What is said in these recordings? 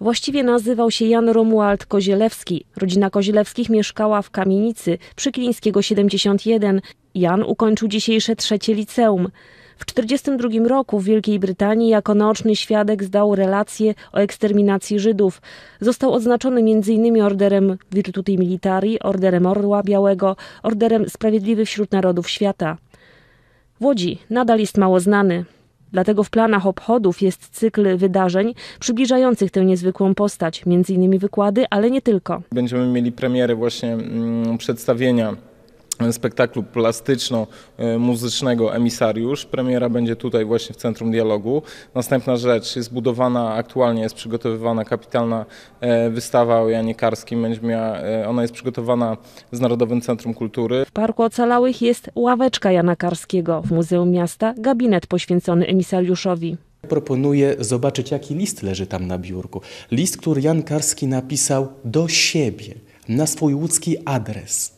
Właściwie nazywał się Jan Romuald Kozielewski. Rodzina Kozielewskich mieszkała w kamienicy przy Klińskiego 71. Jan ukończył dzisiejsze trzecie liceum. W 1942 roku w Wielkiej Brytanii jako naoczny świadek zdał relacje o eksterminacji Żydów. Został odznaczony m.in. orderem Virtuti Militari, orderem Orła Białego, orderem Sprawiedliwy wśród Narodów Świata. W Łodzi nadal jest mało znany. Dlatego w planach obchodów jest cykl wydarzeń przybliżających tę niezwykłą postać, między innymi wykłady, ale nie tylko. Będziemy mieli premiery właśnie mm, przedstawienia spektaklu plastyczno-muzycznego Emisariusz. Premiera będzie tutaj właśnie w Centrum Dialogu. Następna rzecz jest budowana, aktualnie jest przygotowywana kapitalna e, wystawa o Janie Karskim. Będzie miała, e, ona jest przygotowana z Narodowym Centrum Kultury. W Parku Ocalałych jest ławeczka Jana Karskiego. W Muzeum Miasta gabinet poświęcony Emisariuszowi. Proponuję zobaczyć, jaki list leży tam na biurku. List, który Jan Karski napisał do siebie, na swój łódzki adres.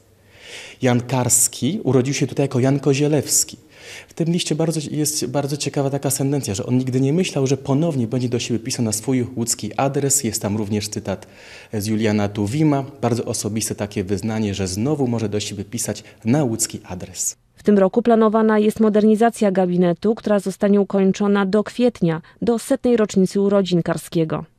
Jan Karski urodził się tutaj jako Jan Kozielewski. W tym liście bardzo, jest bardzo ciekawa taka sentencja, że on nigdy nie myślał, że ponownie będzie do siebie pisał na swój łódzki adres. Jest tam również cytat z Juliana Tuwima, bardzo osobiste takie wyznanie, że znowu może do siebie pisać na łódzki adres. W tym roku planowana jest modernizacja gabinetu, która zostanie ukończona do kwietnia, do setnej rocznicy urodzin Karskiego.